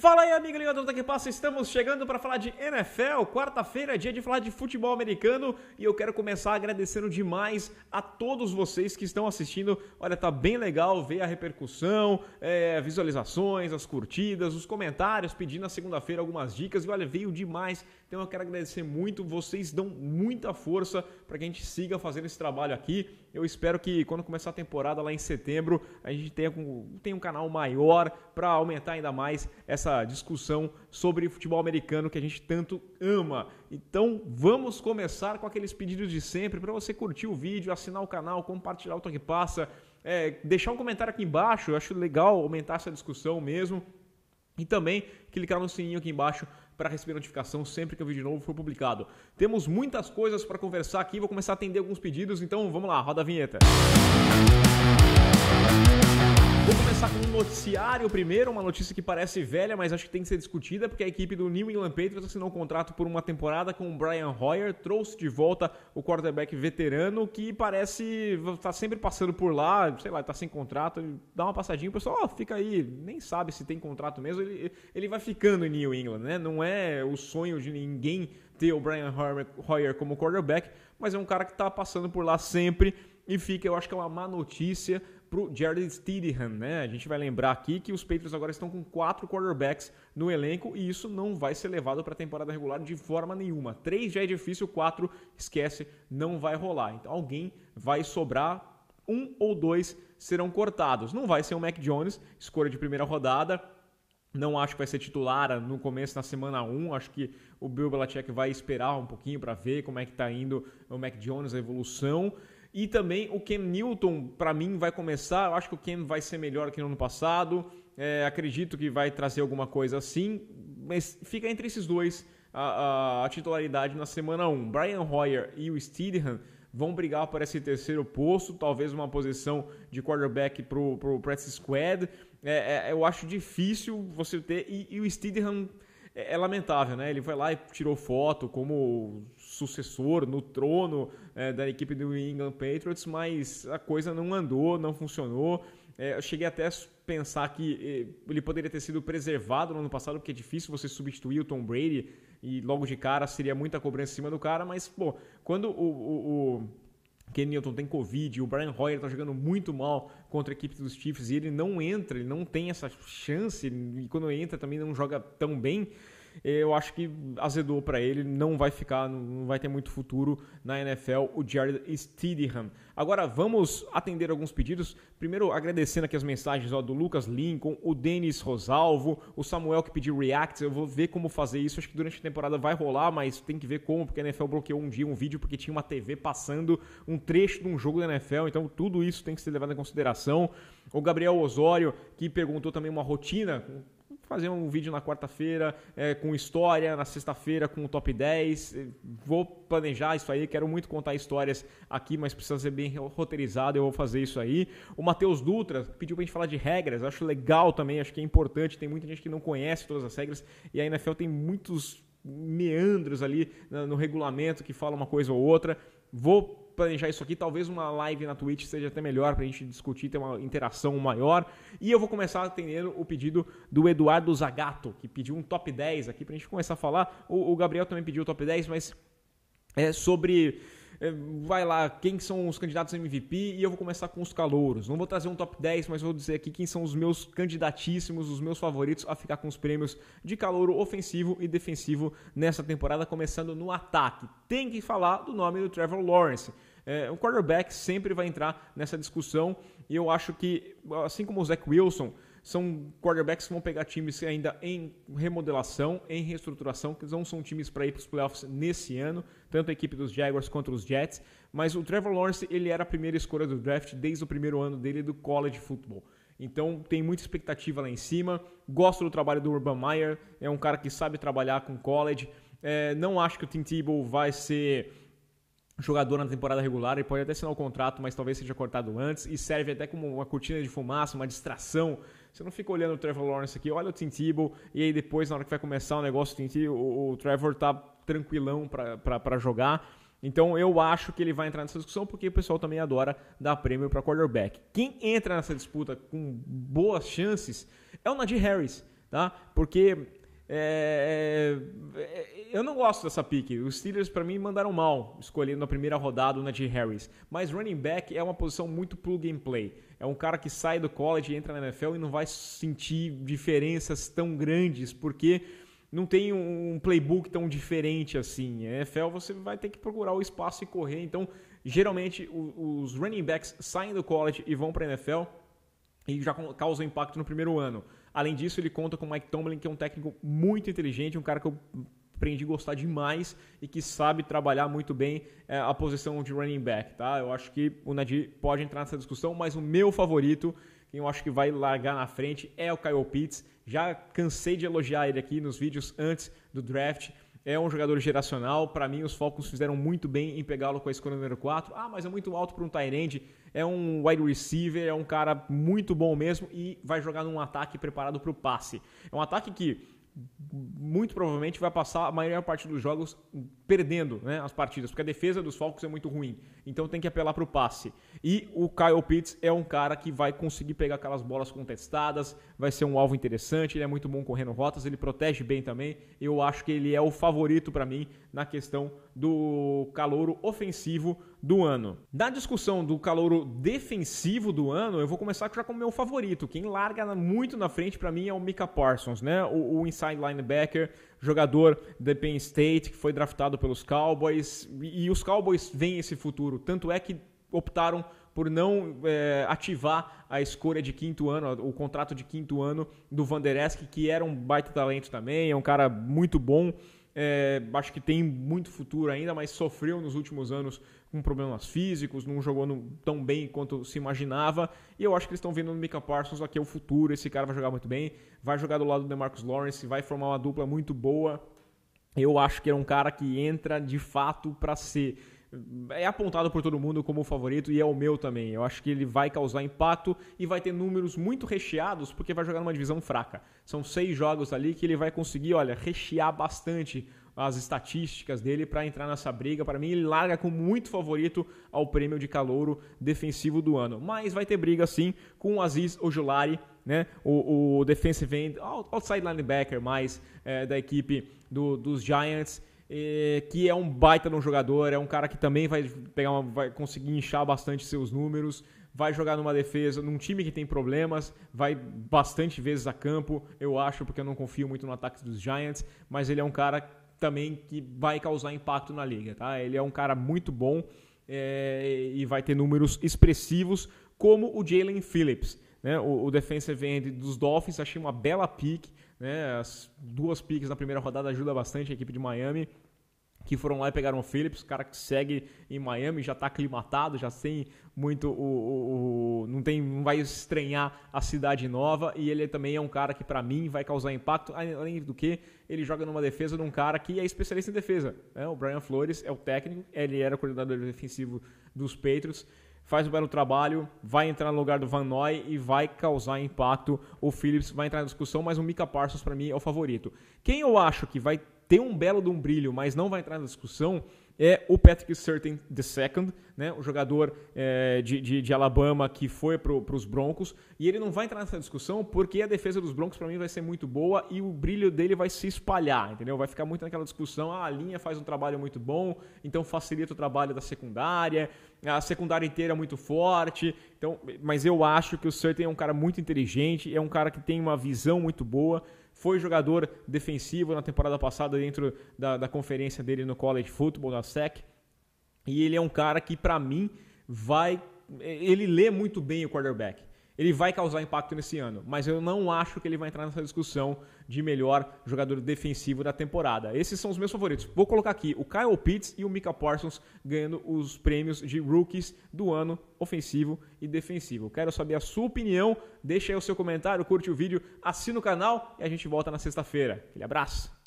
Fala aí, amigo ligado daqui passa. Estamos chegando para falar de NFL. Quarta-feira é dia de falar de futebol americano e eu quero começar agradecendo demais a todos vocês que estão assistindo. Olha, tá bem legal ver a repercussão, é, visualizações, as curtidas, os comentários, pedindo na segunda-feira algumas dicas e olha, veio demais. Então eu quero agradecer muito. Vocês dão muita força para que a gente siga fazendo esse trabalho aqui. Eu espero que quando começar a temporada lá em setembro, a gente tenha, tenha um canal maior para aumentar ainda mais essa essa discussão sobre futebol americano que a gente tanto ama. Então vamos começar com aqueles pedidos de sempre para você curtir o vídeo, assinar o canal, compartilhar o Toque Passa, é, deixar um comentário aqui embaixo, eu acho legal aumentar essa discussão mesmo. E também clicar no sininho aqui embaixo para receber notificação sempre que um vídeo novo for publicado. Temos muitas coisas para conversar aqui, vou começar a atender alguns pedidos, então vamos lá, roda a vinheta. Música Vou começar com um noticiário primeiro, uma notícia que parece velha, mas acho que tem que ser discutida, porque a equipe do New England Patriots assinou um contrato por uma temporada com o Brian Hoyer, trouxe de volta o quarterback veterano que parece tá sempre passando por lá, sei lá, está sem contrato, dá uma passadinha, o pessoal oh, fica aí, nem sabe se tem contrato mesmo, ele, ele vai ficando em New England, né? Não é o sonho de ninguém ter o Brian Hoyer como quarterback, mas é um cara que está passando por lá sempre e fica, eu acho que é uma má notícia pro Jared Stidham, né? A gente vai lembrar aqui que os Patriots agora estão com quatro quarterbacks no elenco e isso não vai ser levado para a temporada regular de forma nenhuma. Três já é difícil, quatro esquece, não vai rolar. Então alguém vai sobrar, um ou dois serão cortados. Não vai ser o Mac Jones, escolha de primeira rodada, não acho que vai ser titular ah, no começo na semana 1. Acho que o Bill Belichick vai esperar um pouquinho para ver como é que está indo o Mac Jones, a evolução. E também o Cam Newton, para mim, vai começar. Eu acho que o Cam vai ser melhor que no ano passado. É, acredito que vai trazer alguma coisa assim. Mas fica entre esses dois a, a, a titularidade na semana 1. Um. Brian Hoyer e o Steedham vão brigar por esse terceiro posto, talvez uma posição de quarterback para o practice squad. É, é, eu acho difícil você ter. E, e o Steedham é, é, lamentável, né? Ele foi lá e tirou foto como sucessor no trono é, da equipe do England Patriots, mas a coisa não andou, não funcionou. É, eu cheguei até a pensar que é, ele poderia ter sido preservado no ano passado, porque é difícil você substituir o Tom Brady e logo de cara seria muita cobrança em cima do cara, mas, pô, quando o, o, o Ken Newton tem Covid, o Brian Hoyer está jogando muito mal contra a equipe dos Chiefs e ele não entra, ele não tem essa chance, e quando entra também não joga tão bem eu acho que azedou para ele, não vai ficar, não vai ter muito futuro na NFL o Jared Stidham. Agora vamos atender alguns pedidos. Primeiro agradecendo aqui as mensagens ó, do Lucas Lincoln, o Denis Rosalvo, o Samuel que pediu reacts. Eu vou ver como fazer isso. Acho que durante a temporada vai rolar, mas tem que ver como, porque a NFL bloqueou um dia um vídeo porque tinha uma TV passando um trecho de um jogo da NFL. Então tudo isso tem que ser levado em consideração. O Gabriel Osório que perguntou também uma rotina fazer um vídeo na quarta-feira é, com história, na sexta-feira com o top 10. É, vou planejar isso aí, quero muito contar histórias aqui, mas precisa ser bem roteirizado, eu vou fazer isso aí. O Matheus Dutra pediu pra gente falar de regras, acho legal também, acho que é importante, tem muita gente que não conhece todas as regras e a NFL tem muitos meandros ali no regulamento que fala uma coisa ou outra. Vou planejar isso aqui. Talvez uma live na Twitch seja até melhor para a gente discutir, ter uma interação maior. E eu vou começar atendendo o pedido do Eduardo Zagato, que pediu um top 10 aqui para a gente começar a falar. O, o, Gabriel também pediu o top 10, mas é sobre. É, vai lá, quem são os candidatos MVP e eu vou começar com os calouros. Não vou trazer um top 10, mas vou dizer aqui quem são os meus candidatíssimos, os meus favoritos a ficar com os prêmios de calouro ofensivo e defensivo nessa temporada, começando no ataque. Tem que falar do nome do Trevor Lawrence é, o quarterback sempre vai entrar nessa discussão e eu acho que, assim como o Zach Wilson, são quarterbacks que vão pegar times ainda em remodelação, em reestruturação, que não são times para ir para os playoffs nesse ano, tanto a equipe dos Jaguars quanto os Jets. Mas o Trevor Lawrence ele era a primeira escolha do draft desde o primeiro ano dele do college football. Então tem muita expectativa lá em cima. Gosto do trabalho do Urban Meyer, é um cara que sabe trabalhar com college. É, não acho que o Tim Tebow vai ser jogador na temporada regular, ele pode até assinar o contrato, mas talvez seja cortado antes, e serve até como uma cortina de fumaça, uma distração. Você não fica olhando o Trevor Lawrence aqui, olha o Tim Tebow, e aí depois, na hora que vai começar o negócio, do Tim Tebow, o, o Trevor tá tranquilão para jogar. Então eu acho que ele vai entrar nessa discussão porque o pessoal também adora dar prêmio para quarterback. Quem entra nessa disputa com boas chances é o Najee Harris, tá? Porque é, é, é, eu não gosto dessa pique. Os Steelers, para mim, mandaram mal escolhendo na primeira rodada o Najee Harris. Mas running back é uma posição muito pro gameplay. É um cara que sai do college, entra na NFL e não vai sentir diferenças tão grandes, porque não tem um playbook tão diferente assim. Na NFL você vai ter que procurar o espaço e correr. Então, geralmente, os running backs saem do college e vão para a NFL e já causam impacto no primeiro ano. Além disso, ele conta com o Mike Tomlin, que é um técnico muito inteligente, um cara que eu aprendi a gostar demais e que sabe trabalhar muito bem é, a posição de running back, tá? Eu acho que o Nadir pode entrar nessa discussão, mas o meu favorito, quem eu acho que vai largar na frente, é o Kyle Pitts. Já cansei de elogiar ele aqui nos vídeos antes do draft. É um jogador geracional. Para mim, os Falcons fizeram muito bem em pegá-lo com a escolha número 4. Ah, mas é muito alto para um tight é um wide receiver, é um cara muito bom mesmo e vai jogar num ataque preparado para o passe. É um ataque que muito provavelmente vai passar a maior parte dos jogos perdendo né, as partidas, porque a defesa dos Falcons é muito ruim. Então tem que apelar para o passe. E o Kyle Pitts é um cara que vai conseguir pegar aquelas bolas contestadas, vai ser um alvo interessante, ele é muito bom correndo rotas, ele protege bem também. Eu acho que ele é o favorito para mim na questão do calouro ofensivo do ano. Da discussão do calouro defensivo do ano, eu vou começar já com o meu favorito. Quem larga muito na frente para mim é o Mika Parsons, né? O, o inside linebacker, jogador da Penn State, que foi draftado pelos Cowboys. E, e os Cowboys veem esse futuro. Tanto é que optaram por não é, ativar a escolha de quinto ano, o contrato de quinto ano do Esk, que era um baita talento também, é um cara muito bom. É, acho que tem muito futuro ainda, mas sofreu nos últimos anos com problemas físicos, não jogou tão bem quanto se imaginava. E eu acho que eles estão vendo no Mika Parsons aqui é o futuro. Esse cara vai jogar muito bem, vai jogar do lado do Demarcus Lawrence, vai formar uma dupla muito boa. Eu acho que é um cara que entra de fato para ser é apontado por todo mundo como o favorito e é o meu também. Eu acho que ele vai causar impacto e vai ter números muito recheados porque vai jogar numa divisão fraca. São seis jogos ali que ele vai conseguir, olha, rechear bastante as estatísticas dele para entrar nessa briga. Para mim, ele larga com muito favorito ao prêmio de calouro defensivo do ano. Mas vai ter briga sim com o Aziz Ojulari, né? o, o defensive end, outside linebacker mais é, da equipe do, dos Giants. que é um baita de um jogador, é um cara que também vai, pegar uma, vai conseguir inchar bastante seus números, vai jogar numa defesa, num time que tem problemas, vai bastante vezes a campo, eu acho, porque eu não confio muito no ataque dos Giants, mas ele é um cara também que vai causar impacto na liga, tá? Ele é um cara muito bom é, e vai ter números expressivos, como o Jalen Phillips, né? O, o defensive end dos Dolphins, achei uma bela pick, né? As duas picks na primeira rodada ajuda bastante a equipe de Miami que foram lá e pegaram o Phillips, o cara que segue em Miami, já está aclimatado, já tem muito o, o, o, não tem não vai estranhar a cidade nova e ele também é um cara que para mim vai causar impacto além do que ele joga numa defesa de um cara que é especialista em defesa né? o Brian Flores é o técnico ele era coordenador defensivo dos Patriots faz um belo trabalho, vai entrar no lugar do Van Noy e vai causar impacto. O Phillips vai entrar na discussão, mas o Mika Parsons para mim é o favorito. Quem eu acho que vai tem um belo de um brilho, mas não vai entrar na discussão, é o Patrick Surtain II, né, o jogador é, de, de, de, Alabama que foi para os Broncos, e ele não vai entrar nessa discussão porque a defesa dos Broncos para mim vai ser muito boa e o brilho dele vai se espalhar, entendeu? Vai ficar muito naquela discussão, ah, a linha faz um trabalho muito bom, então facilita o trabalho da secundária, a secundária inteira é muito forte, então, mas eu acho que o Surtain é um cara muito inteligente, é um cara que tem uma visão muito boa, foi jogador defensivo na temporada passada dentro da, da conferência dele no college football da SEC. E ele é um cara que, para mim, vai. Ele lê muito bem o quarterback ele vai causar impacto nesse ano, mas eu não acho que ele vai entrar nessa discussão de melhor jogador defensivo da temporada. Esses são os meus favoritos. Vou colocar aqui o Kyle Pitts e o Mika Parsons ganhando os prêmios de rookies do ano ofensivo e defensivo. Quero saber a sua opinião, deixa aí o seu comentário, curte o vídeo, assina o canal e a gente volta na sexta-feira. Aquele abraço!